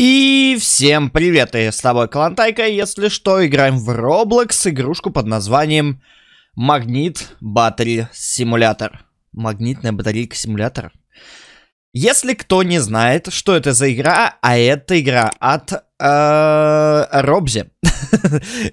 И всем привет, и с тобой Калантайка, если что, играем в Roblox игрушку под названием Магнит Battery симулятор. Магнитная батарейка симулятор. Если кто не знает, что это за игра, а это игра от э, Робзи.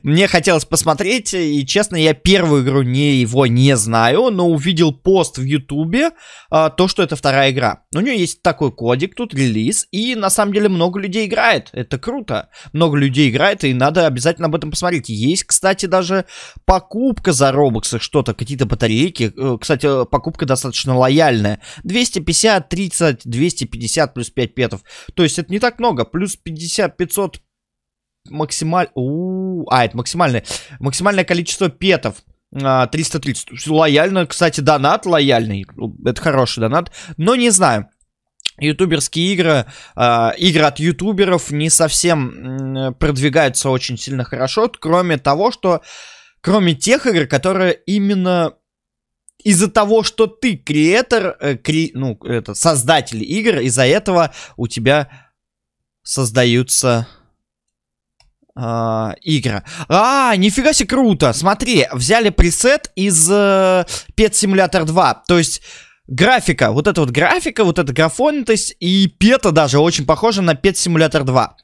Мне хотелось посмотреть, и честно, я первую игру не, его не знаю, но увидел пост в Ютубе, а, то, что это вторая игра. У нее есть такой кодик, тут релиз, и на самом деле много людей играет, это круто. Много людей играет, и надо обязательно об этом посмотреть. Есть, кстати, даже покупка за робоксы, что-то, какие-то батарейки. Э, кстати, покупка достаточно лояльная. 250, 30, 250 плюс 5 петов. То есть это не так много, плюс 50, 500 максималь... у у А, это максимальное. Максимальное количество петов. 330. А, лояльно, кстати, донат лояльный. Это хороший донат. Но не знаю. Ютуберские игры, э, игры от ютуберов не совсем э, продвигаются очень сильно хорошо, кроме того, что, кроме тех игр, которые именно из-за того, что ты креатор, э, кре, ну, это, создатель игр, из-за этого у тебя создаются э, игры. А, нифига себе круто! Смотри, взяли пресет из э, Pet Simulator 2. То есть графика, вот эта вот графика, вот этот графон, то есть и пета даже очень похожа на Pet Simulator 2.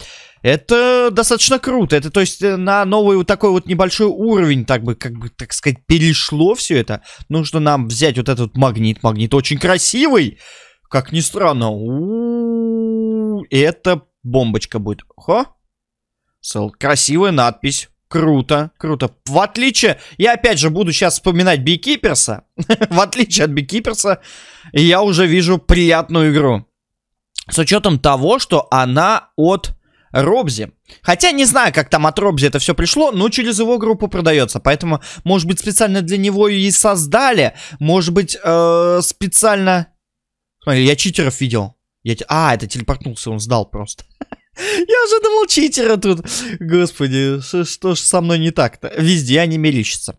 Это достаточно круто. Это, то есть, э, на новый вот такой вот небольшой уровень, так бы, как бы, так сказать, перешло все это. Нужно нам взять вот этот магнит. Магнит очень красивый. Как ни странно. У -у -у, это бомбочка будет. Хо? Красивая надпись. Круто, круто. В отличие, я опять же буду сейчас вспоминать Бикиперса. в отличие от Бикиперса, я уже вижу приятную игру. С учетом того, что она от Робзи. Хотя не знаю, как там от Робзи это все пришло, но через его группу продается. Поэтому, может быть, специально для него и создали. Может быть, э, специально... Смотри, я читеров видел. Я... А, это телепортнулся, он сдал просто. Я уже думал читера тут. Господи, что, ж со мной не так-то? Везде они мерещатся.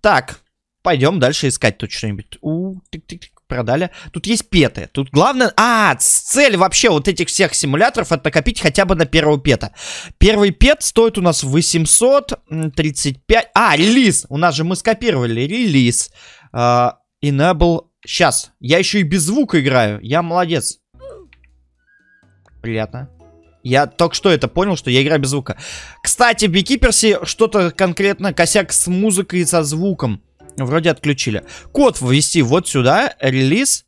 Так, пойдем дальше искать тут что-нибудь. У, тик -тик продали. Тут есть петы. Тут главное... А, цель вообще вот этих всех симуляторов это накопить хотя бы на первого пета. Первый пет стоит у нас 835... А, релиз! У нас же мы скопировали релиз. Uh, enable... Сейчас, я еще и без звука играю. Я молодец. Приятно. Я только что это понял, что я играю без звука. Кстати, в Бикиперсе что-то конкретно косяк с музыкой и со звуком. Вроде отключили. Код ввести вот сюда, релиз.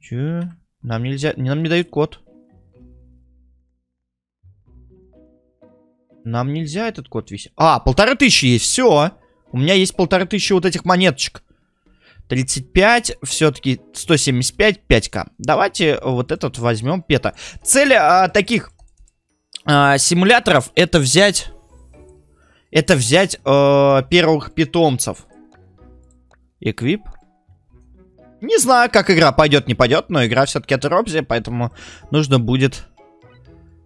Че? Нам нельзя, нам не дают код. Нам нельзя этот код вести. А, полторы тысячи есть, все. У меня есть полторы тысячи вот этих монеточек. 35, все-таки 175, 5к. Давайте вот этот возьмем, пета. Цель а, таких а, симуляторов это взять... Это взять а, первых питомцев. Эквип. Не знаю, как игра пойдет, не пойдет, но игра все-таки от Робзи, поэтому нужно будет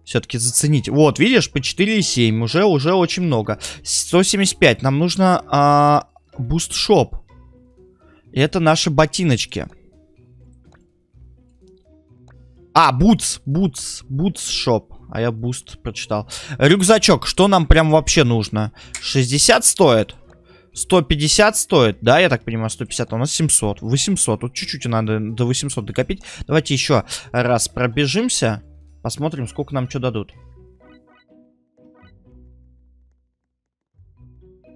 все-таки заценить. Вот, видишь, по 4,7 уже, уже очень много. 175, нам нужно а, буст-шоп. Это наши ботиночки. А, бутс, бутс, бутс шоп. А я буст прочитал. Рюкзачок, что нам прям вообще нужно? 60 стоит? 150 стоит, да, я так понимаю, 150, а у нас 700, 800, Тут чуть-чуть надо до 800 докопить. Давайте еще раз пробежимся, посмотрим, сколько нам что дадут.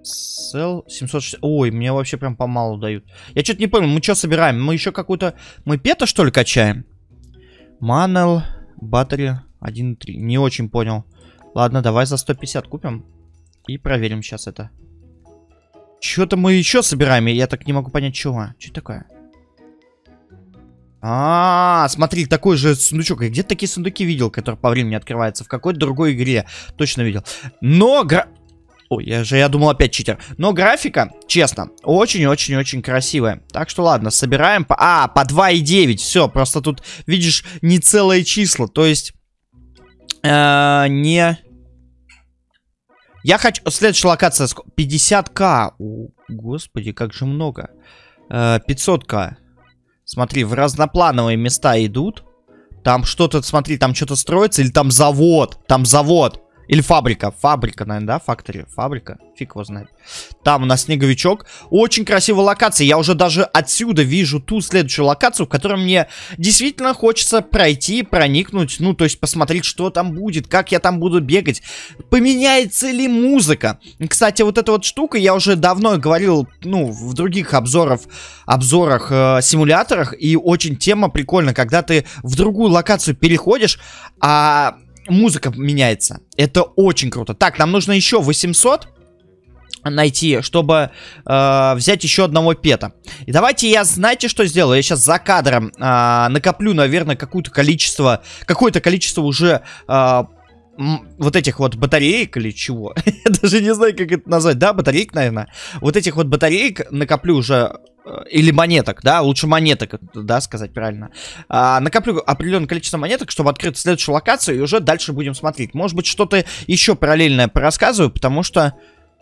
Сел 760. Ой, мне вообще прям помалу дают. Я что-то не понял, мы что собираем? Мы еще какую-то... Мы пета, что ли, качаем? Манел, батарея 1.3. Не очень понял. Ладно, давай за 150 купим. И проверим сейчас это. Что-то мы еще собираем, я так не могу понять, чего. Что такое? А, -а, а, смотри, такой же сундучок. Я где-то такие сундуки видел, которые по времени открываются. В какой-то другой игре. Точно видел. Но... Гра... Ой, я же, я думал опять читер. Но графика, честно, очень-очень-очень красивая. Так что ладно, собираем по... А, по 2,9. Все, просто тут, видишь, не целое число. То есть... Э, не... Я хочу... Следующая локация... 50к. О, господи, как же много. Э, 500к. Смотри, в разноплановые места идут. Там что-то, смотри, там что-то строится. Или там завод. Там завод. Или фабрика. Фабрика, наверное, да? Фактори. Фабрика. Фиг его знает. Там у нас снеговичок. Очень красивая локация. Я уже даже отсюда вижу ту следующую локацию, в которой мне действительно хочется пройти, проникнуть. Ну, то есть посмотреть, что там будет, как я там буду бегать. Поменяется ли музыка? Кстати, вот эта вот штука, я уже давно говорил, ну, в других обзорах, обзорах, э, симуляторах. И очень тема прикольная, когда ты в другую локацию переходишь, а музыка меняется. Это очень круто. Так, нам нужно еще 800 найти, чтобы э, взять еще одного пета. И давайте я, знаете, что сделаю? Я сейчас за кадром э, накоплю, наверное, какое-то количество, какое-то количество уже э, вот этих вот батареек или чего. Я даже не знаю, как это назвать. Да, батареек, наверное. Вот этих вот батареек накоплю уже Э, или монеток, да, лучше монеток, да, сказать правильно. А, накоплю определенное количество монеток, чтобы открыть следующую локацию, и уже дальше будем смотреть. Может быть, что-то еще параллельное порассказываю, потому что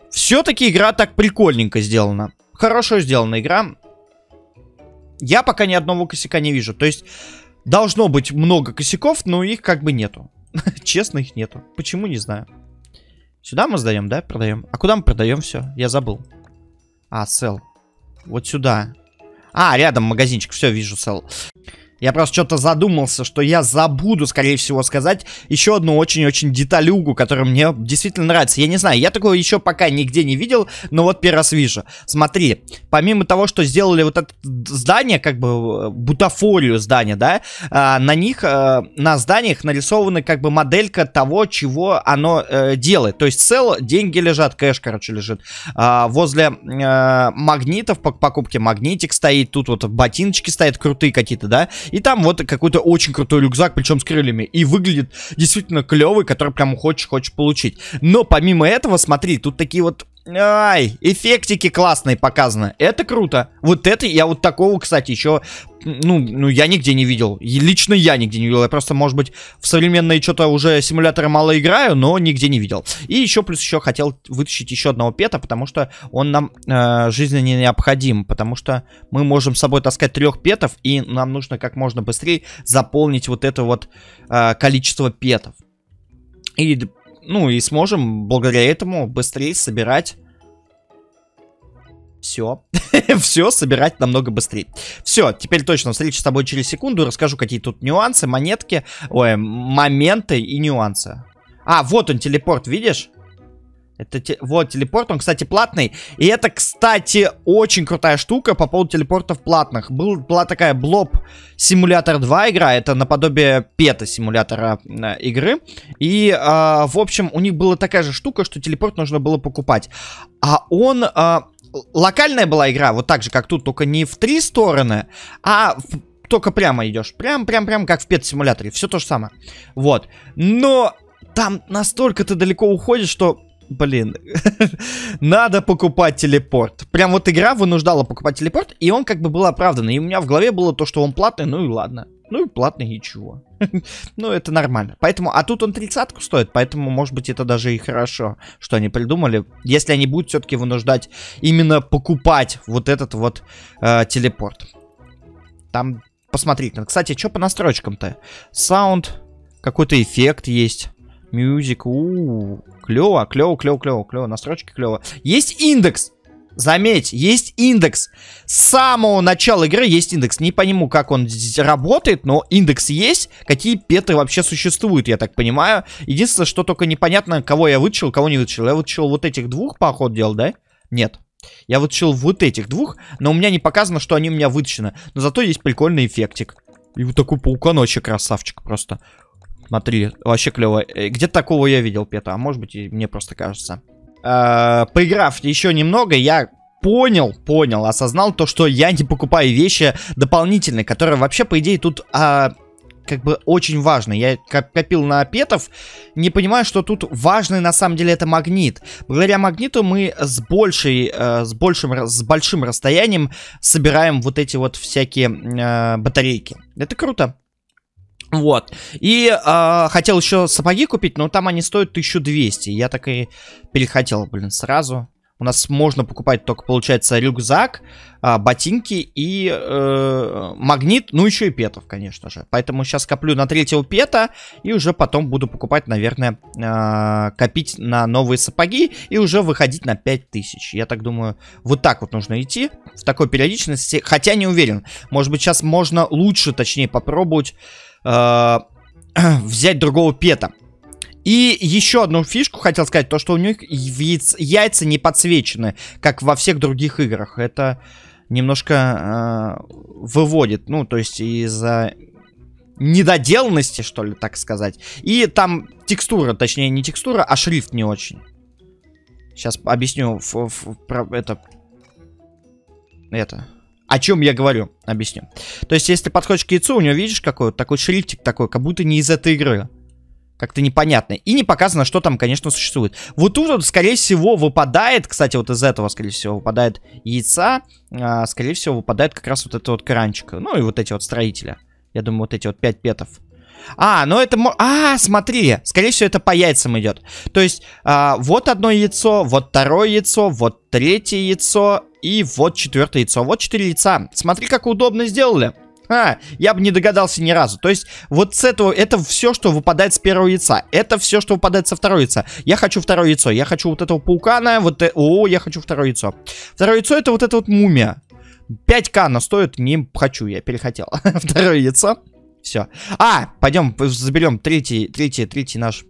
все-таки игра так прикольненько сделана. Хорошо сделана игра. Я пока ни одного косяка не вижу. То есть, должно быть много косяков, но их как бы нету. Честно, их нету. Почему, не знаю. Сюда мы сдаем, да, продаем? А куда мы продаем все? Я забыл. А, сел вот сюда. А, рядом магазинчик, все, вижу, сел. Я просто что-то задумался, что я забуду, скорее всего, сказать еще одну очень-очень деталюгу, которая мне действительно нравится. Я не знаю, я такого еще пока нигде не видел, но вот первый раз вижу. Смотри, помимо того, что сделали вот это здание, как бы э, бутафорию здания, да, а, на них, э, на зданиях нарисованы как бы моделька того, чего оно э, делает. То есть цел, деньги лежат, кэш, короче, лежит. А, возле магнитов, по покупке магнитик стоит, тут вот ботиночки стоят крутые какие-то, да, и там вот какой-то очень крутой рюкзак, причем с крыльями. И выглядит действительно клевый, который прям хочешь, хочешь получить. Но помимо этого, смотри, тут такие вот Ай, эффектики классные показаны. Это круто. Вот это, я вот такого, кстати, еще, ну, ну, я нигде не видел. лично я нигде не видел. Я просто, может быть, в современные что-то уже симуляторы мало играю, но нигде не видел. И еще, плюс еще хотел вытащить еще одного пета, потому что он нам э, жизненно необходим. Потому что мы можем с собой таскать трех петов, и нам нужно как можно быстрее заполнить вот это вот э, количество петов. И ну и сможем благодаря этому быстрее собирать все. все собирать намного быстрее. Все, теперь точно встреча с тобой через секунду. Расскажу, какие тут нюансы, монетки, ой, моменты и нюансы. А, вот он, телепорт, видишь? Это те... Вот, телепорт, он, кстати, платный. И это, кстати, очень крутая штука по поводу телепортов платных. Был, была такая блоб Симулятор 2 игра, это наподобие пета симулятора э, игры. И, э, в общем, у них была такая же штука, что телепорт нужно было покупать. А он... Э, локальная была игра, вот так же, как тут, только не в три стороны, а в только прямо идешь. Прям, прям, прям, как в пет-симуляторе. Все то же самое. Вот. Но там настолько ты далеко уходишь, что блин, надо покупать телепорт. Прям вот игра вынуждала покупать телепорт, и он как бы был оправдан. И у меня в голове было то, что он платный, ну и ладно. Ну и платный, ничего. ну, это нормально. Поэтому, а тут он тридцатку стоит, поэтому, может быть, это даже и хорошо, что они придумали. Если они будут все-таки вынуждать именно покупать вот этот вот э, телепорт. Там, посмотрите. Кстати, что по настройкам-то? Саунд, какой-то эффект есть. Мюзик, у клево, клево, клево, клево, клево, строчке клево. Есть индекс, заметь, есть индекс. С самого начала игры есть индекс, не по нему, как он работает, но индекс есть, какие петры вообще существуют, я так понимаю. Единственное, что только непонятно, кого я вытащил, кого не вытащил. Я вытащил вот этих двух, по ходу дела, да? Нет. Я вытащил вот этих двух, но у меня не показано, что они у меня вытащены. Но зато есть прикольный эффектик. И вот такой пауконочек красавчик просто. Смотри, вообще клево. Э, где-то такого я видел, Пета, а может быть и мне просто кажется. Э, поиграв еще немного, я понял, понял, осознал то, что я не покупаю вещи дополнительные, которые вообще, по идее, тут... А, как бы очень важны. Я копил на петов, не понимаю, что тут важный на самом деле это магнит. Благодаря магниту мы с большей, э, с большим, с большим расстоянием собираем вот эти вот всякие э, батарейки. Это круто. Вот. И э, хотел еще сапоги купить, но там они стоят 1200. Я так и перехотел, блин, сразу. У нас можно покупать только, получается, рюкзак, э, ботинки и э, магнит, ну еще и петов, конечно же. Поэтому сейчас коплю на третьего пета и уже потом буду покупать, наверное, э, копить на новые сапоги и уже выходить на 5000. Я так думаю, вот так вот нужно идти, в такой периодичности. Хотя не уверен, может быть сейчас можно лучше, точнее, попробовать э, взять другого пета. И еще одну фишку хотел сказать, то что у них яйца, яйца не подсвечены, как во всех других играх. Это немножко э, выводит, ну, то есть из-за недоделанности, что ли, так сказать. И там текстура, точнее не текстура, а шрифт не очень. Сейчас объясню про это. Это. О чем я говорю? Объясню. То есть, если подходишь к яйцу, у него видишь какой вот такой шрифтик такой, как будто не из этой игры. Как-то непонятно. И не показано, что там, конечно, существует. Вот тут, вот, скорее всего, выпадает, кстати, вот из этого, скорее всего, выпадает яйца. А, скорее всего, выпадает как раз вот это вот кранчик. Ну и вот эти вот строителя. Я думаю, вот эти вот пять петов. А, ну это... А, смотри, скорее всего, это по яйцам идет. То есть, а, вот одно яйцо, вот второе яйцо, вот третье яйцо, и вот четвертое яйцо. Вот четыре яйца. Смотри, как удобно сделали. А, я бы не догадался ни разу. То есть, вот с этого, это все, что выпадает с первого яйца. Это все, что выпадает со второго яйца. Я хочу второе яйцо. Я хочу вот этого паукана. Вот, э, о, я хочу второе яйцо. Второе яйцо это вот эта вот мумия. 5к она стоит, не хочу, я перехотел. второе яйцо. Все. А, пойдем, заберем третий, третий, третий наш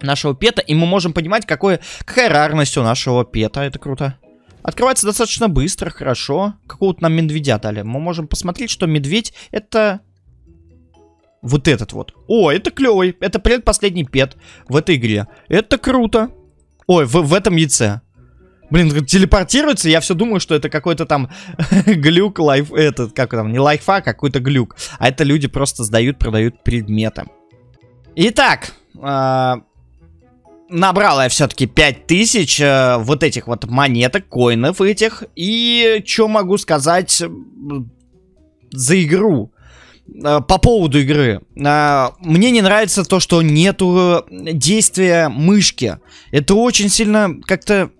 нашего пета, и мы можем понимать, какое, какая рарность у нашего пета. Это круто. Открывается достаточно быстро, хорошо. Какого-то нам медведя дали. Мы можем посмотреть, что медведь это... Вот этот вот. О, это клевый. Это предпоследний пет в этой игре. Это круто. Ой, в, в этом яйце. Блин, телепортируется, я все думаю, что это какой-то там глюк, лайф, этот, как там, не лайфа, а какой-то глюк. А это люди просто сдают, продают предметы. Итак, э набрал я все-таки 5000 э, вот этих вот монеток, коинов этих. И что могу сказать за игру? Э, по поводу игры. Э, мне не нравится то, что нету э, действия мышки. Это очень сильно как-то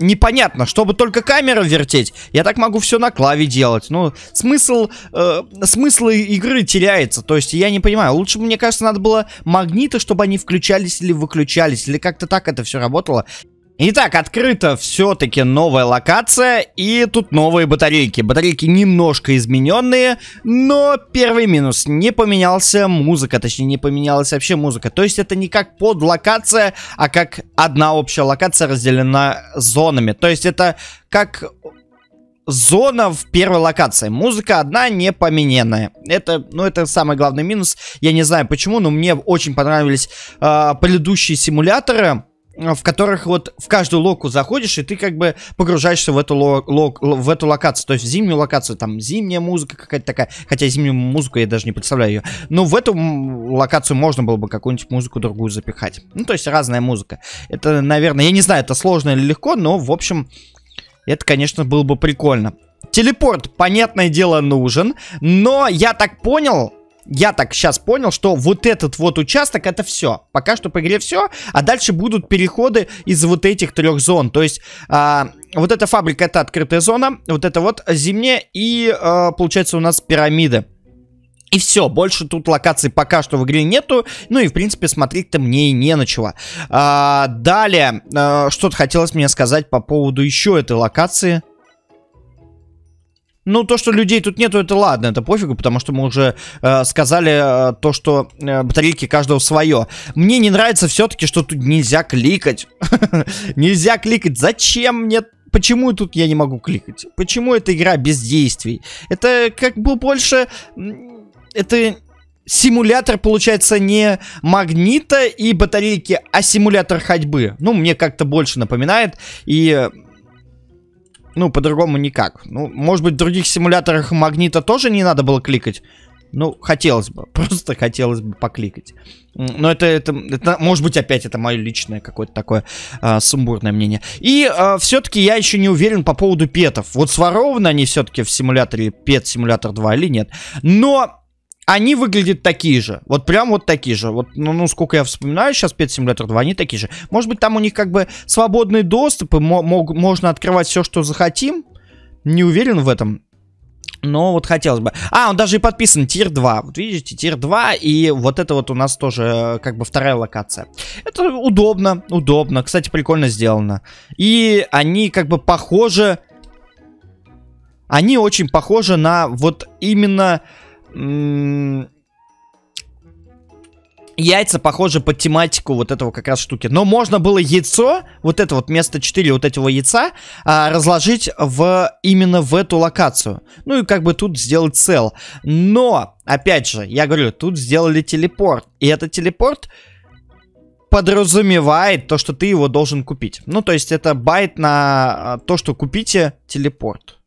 непонятно, чтобы только камеру вертеть, я так могу все на клаве делать. Ну, смысл, э, смысл игры теряется, то есть я не понимаю. Лучше, мне кажется, надо было магниты, чтобы они включались или выключались, или как-то так это все работало. Итак, открыта все-таки новая локация, и тут новые батарейки. Батарейки немножко измененные, но первый минус. Не поменялся музыка, точнее не поменялась вообще музыка. То есть это не как под локация, а как одна общая локация разделена зонами. То есть это как зона в первой локации. Музыка одна не помененная. Это, ну, это самый главный минус. Я не знаю почему, но мне очень понравились э, предыдущие симуляторы а, в которых вот в каждую локу заходишь, и ты как бы погружаешься в эту, ло, ло, в эту локацию, то есть в зимнюю локацию, там зимняя музыка какая-то такая, хотя зимнюю музыку я даже не представляю ее, но в эту локацию можно было бы какую-нибудь музыку другую запихать. Ну, то есть разная музыка. Это, наверное, я не знаю, это сложно или легко, но, в общем, это, конечно, было бы прикольно. Телепорт, понятное дело, нужен, но я так понял, я так сейчас понял, что вот этот вот участок это все. Пока что по игре все, а дальше будут переходы из вот этих трех зон. То есть а, вот эта фабрика это открытая зона, вот это вот зимняя и а, получается у нас пирамиды И все, больше тут локаций пока что в игре нету. Ну и, в принципе, смотреть-то мне и не на чего. А, далее, а, что-то хотелось мне сказать по поводу еще этой локации. Ну, то, что людей тут нету, это ладно, это пофигу, потому что мы уже э, сказали э, то, что э, батарейки каждого свое. Мне не нравится все-таки, что тут нельзя кликать. Нельзя кликать. Зачем мне почему тут я не могу кликать? Почему эта игра без действий? Это как бы больше... Это симулятор, получается, не магнита и батарейки, а симулятор ходьбы. Ну, мне как-то больше напоминает. И ну, по-другому никак. Ну, может быть, в других симуляторах магнита тоже не надо было кликать. Ну, хотелось бы. Просто хотелось бы покликать. Но это, это, это может быть, опять это мое личное какое-то такое э, сумбурное мнение. И э, а, все-таки я еще не уверен по поводу петов. Вот сворованы они все-таки в симуляторе Пет Симулятор 2 или нет. Но они выглядят такие же. Вот прям вот такие же. Вот, ну, ну сколько я вспоминаю сейчас Pet Simulator 2, они такие же. Может быть, там у них как бы свободный доступ, и можно открывать все, что захотим. Не уверен в этом. Но вот хотелось бы. А, он даже и подписан, тир 2. Вот видите, тир 2, и вот это вот у нас тоже э, как бы вторая локация. Это удобно, удобно. Кстати, прикольно сделано. И они как бы похожи... Они очень похожи на вот именно Яйца, похоже, по тематику вот этого как раз штуки. Но можно было яйцо, вот это вот место 4 вот этого яйца, а, разложить в, именно в эту локацию. Ну и как бы тут сделать цел. Но, опять же, я говорю, тут сделали телепорт. И этот телепорт подразумевает то, что ты его должен купить. Ну, то есть это байт на а, то, что купите телепорт.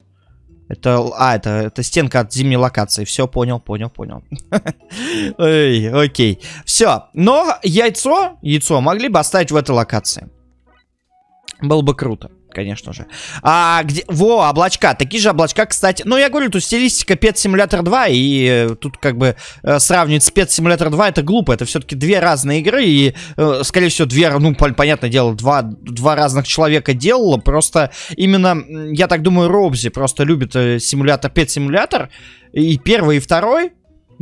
Это, а, это, это стенка от зимней локации. Все, понял, понял, понял. Окей. Все. Но яйцо, яйцо могли бы оставить в этой локации. Было бы круто конечно же. А, где... Во, облачка. Такие же облачка, кстати. Ну, я говорю, тут стилистика Pet Simulator 2, и э, тут как бы э, сравнивать с Pet Simulator 2 это глупо. Это все-таки две разные игры, и, э, скорее всего, две, ну, понятное дело, два, два разных человека делало. Просто именно, я так думаю, Робзи просто любит симулятор, Pet Simulator, и первый, и второй,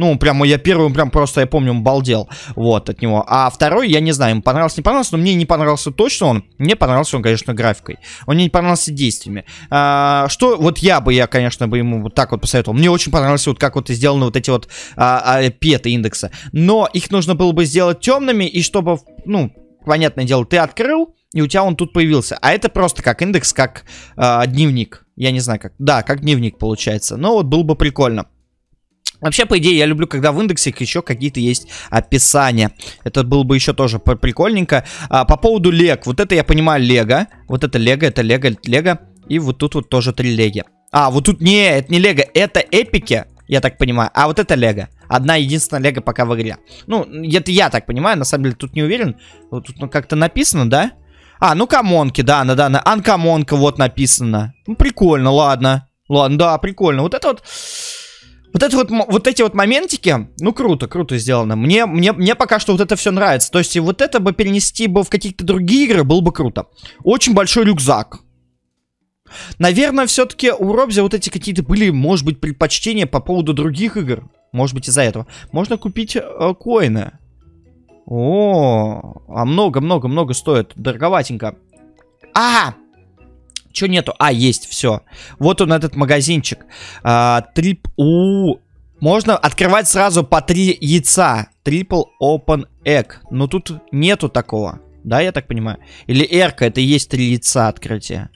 ну, прям я первым прям просто, я помню, балдел вот от него. А второй, я не знаю, ему понравился, не понравился, но мне не понравился точно он. Мне понравился он, конечно, графикой. Он мне не понравился действиями. А, что вот я бы, я, конечно, бы ему вот так вот посоветовал. Мне очень понравился вот как вот сделаны вот эти вот а, а, петы индекса. Но их нужно было бы сделать темными, и чтобы, ну, понятное дело, ты открыл, и у тебя он тут появился. А это просто как индекс, как э, дневник. Я не знаю как. Да, как дневник получается. Но вот было бы прикольно. Вообще, по идее, я люблю, когда в индексе еще какие-то есть описания. Это было бы еще тоже прикольненько. А, по поводу лег. Вот это я понимаю лего. Вот это лего, это лего, это лего. И вот тут вот тоже три леги. А, вот тут не, это не лего, это эпики, я так понимаю. А вот это лего. Одна единственная лего пока в игре. Ну, это я так понимаю, на самом деле тут не уверен. Вот тут ну, как-то написано, да? А, ну камонки, да, на да, на анкамонка вот написано. Ну, прикольно, ладно. Ладно, да, прикольно. Вот это вот... Вот, это вот, вот эти вот моментики, ну круто, круто сделано. Мне, мне, мне пока что вот это все нравится. То есть вот это бы перенести бы в какие-то другие игры было бы круто. Очень большой рюкзак. Наверное, все-таки у Робза вот эти какие-то были, может быть, предпочтения по поводу других игр. Может быть, из-за этого. Можно купить э, коины. О, а много-много-много стоит. Дороговатенько. А, Че нету? А, есть, все. Вот он, этот магазинчик. А, трип... У, можно открывать сразу по три яйца. Трипл Open Egg. Но тут нету такого. Да, я так понимаю? Или эрка, это и есть три яйца открытия.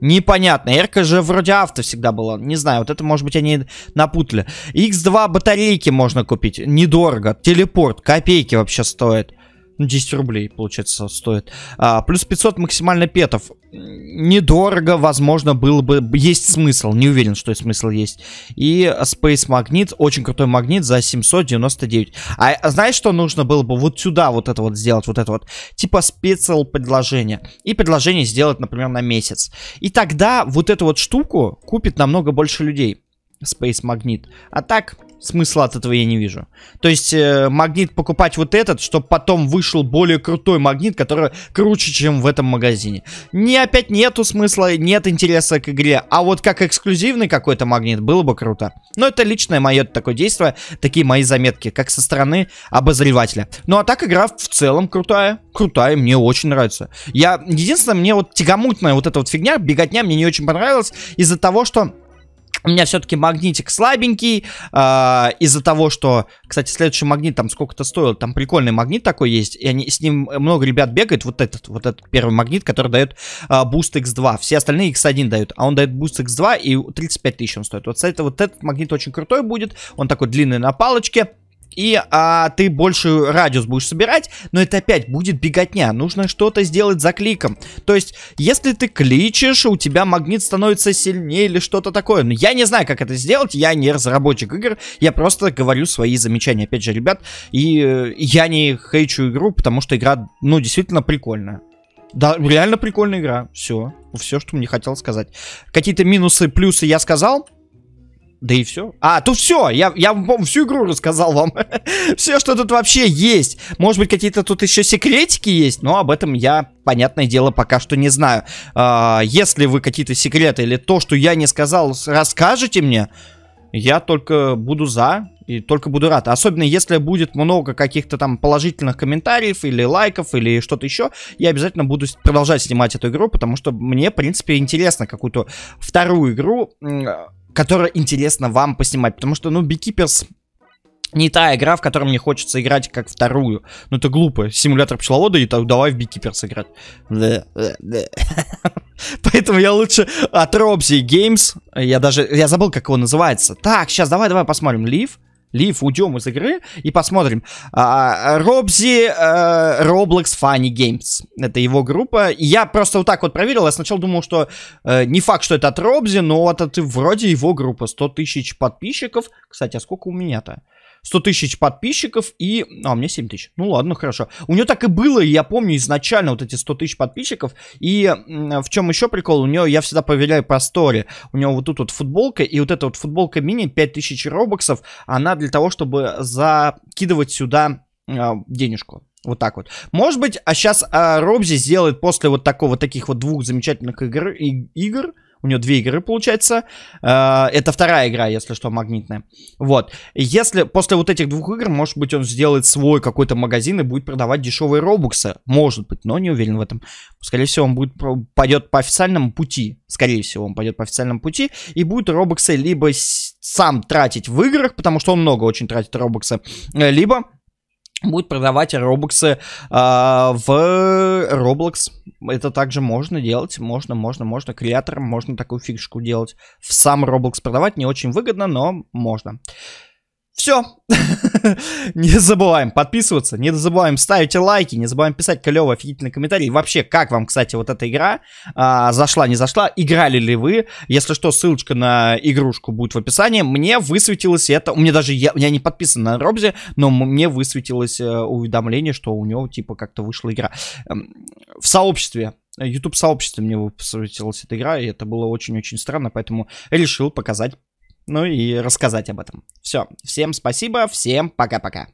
Непонятно. Эрка же вроде авто всегда было. Не знаю, вот это, может быть, они напутали. X2 батарейки можно купить. Недорого. Телепорт. Копейки вообще стоит. 10 рублей, получается, стоит. А, плюс 500 максимально петов. Недорого, возможно, было бы... Есть смысл, не уверен, что смысл есть. И Space Magnet, очень крутой магнит за 799. А, а знаешь, что нужно было бы вот сюда вот это вот сделать, вот это вот? Типа спецл предложение. И предложение сделать, например, на месяц. И тогда вот эту вот штуку купит намного больше людей. Space Magnet. А так, смысла от этого я не вижу. То есть э, магнит покупать вот этот, чтобы потом вышел более крутой магнит, который круче, чем в этом магазине. Не, опять нету смысла, нет интереса к игре. А вот как эксклюзивный какой-то магнит было бы круто. Но это личное мое такое действие, такие мои заметки, как со стороны обозревателя. Ну а так игра в целом крутая, крутая, мне очень нравится. Я, единственное, мне вот тягомутная вот эта вот фигня, беготня мне не очень понравилась из-за того, что у меня все-таки магнитик слабенький, э, из-за того, что, кстати, следующий магнит там сколько-то стоил, там прикольный магнит такой есть, и они, с ним много ребят бегает, вот этот, вот этот первый магнит, который дает э, буст X2, все остальные X1 дают, а он дает буст X2 и 35 тысяч он стоит. Вот, кстати, вот этот магнит очень крутой будет, он такой длинный на палочке, и а, ты больше радиус будешь собирать, но это опять будет беготня. Нужно что-то сделать за кликом. То есть, если ты кличешь, у тебя магнит становится сильнее или что-то такое. Но я не знаю, как это сделать, я не разработчик игр, я просто говорю свои замечания, опять же, ребят. И э, я не хейчу игру, потому что игра, ну, действительно прикольная. Да, реально прикольная игра. Все. Все, что мне хотел сказать. Какие-то минусы, плюсы я сказал. Да и все. А, тут все. Я, я вам всю игру рассказал вам. все, что тут вообще есть. Может быть, какие-то тут еще секретики есть, но об этом я, понятное дело, пока что не знаю. А, если вы какие-то секреты или то, что я не сказал, расскажете мне, я только буду за и только буду рад. Особенно если будет много каких-то там положительных комментариев или лайков или что-то еще, я обязательно буду продолжать снимать эту игру, потому что мне, в принципе, интересно какую-то вторую игру которое интересно вам поснимать. Потому что, ну, Бикиперс не та игра, в которой мне хочется играть как вторую. Ну это глупо. Симулятор пчеловода и так давай в Бикиперс играть. Поэтому я лучше от Robsy Games. Я даже, я забыл, как его называется. Так, сейчас, давай, давай посмотрим. Leaf. Лив, уйдем из игры и посмотрим. А, а, Робзи uh, Roblox Funny Games. Это его группа. я просто вот так вот проверил. Я сначала думал, что uh, не факт, что это от Робзи, но это вроде его группа. 100 тысяч подписчиков. Кстати, а сколько у меня-то? 100 тысяч подписчиков и... А, у меня 7 тысяч. Ну ладно, хорошо. У нее так и было, я помню изначально вот эти 100 тысяч подписчиков. И в чем еще прикол? У нее, я всегда проверяю по стори. У нее вот тут вот футболка, и вот эта вот футболка мини 5000 робоксов, она для того, чтобы закидывать сюда э, денежку. Вот так вот. Может быть, а сейчас а, Робзи сделает после вот такого, вот таких вот двух замечательных игр, и, игр у нее две игры, получается. Э, это вторая игра, если что, магнитная. Вот. Если после вот этих двух игр, может быть, он сделает свой какой-то магазин и будет продавать дешевые робуксы. Может быть, но не уверен в этом. Скорее всего, он будет пойдет по официальному пути. Скорее всего, он пойдет по официальному пути и будет робоксы либо сам тратить в играх, потому что он много очень тратит робоксы, э, либо будет продавать робоксы а, в Roblox. Это также можно делать, можно, можно, можно. Креатором можно такую фишку делать. В сам Roblox продавать не очень выгодно, но можно. Все. не забываем подписываться, не забываем ставить лайки, не забываем писать клевые офигительные комментарии. вообще, как вам, кстати, вот эта игра? А, зашла, не зашла? Играли ли вы? Если что, ссылочка на игрушку будет в описании. Мне высветилось это. У меня даже, я, я не подписан на Робзи, но мне высветилось э, уведомление, что у него типа как-то вышла игра. Эм, в сообществе э, YouTube сообществе мне высветилась эта игра, и это было очень-очень странно, поэтому решил показать ну и рассказать об этом. Все, всем спасибо, всем пока-пока.